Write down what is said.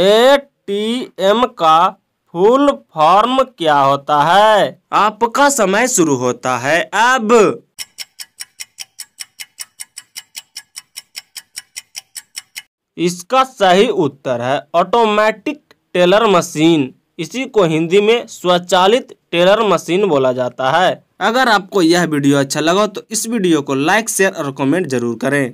ATM का full form क्या होता है आपका समय शुरू होता है अब इसका सही उत्तर है ऑटोमेटिक टेलर मशीन इसी को हिंदी में स्वचालित टेलर मशीन बोला जाता है अगर आपको यह वीडियो अच्छा लगा तो इस वीडियो को लाइक शेयर और कमेंट जरूर करें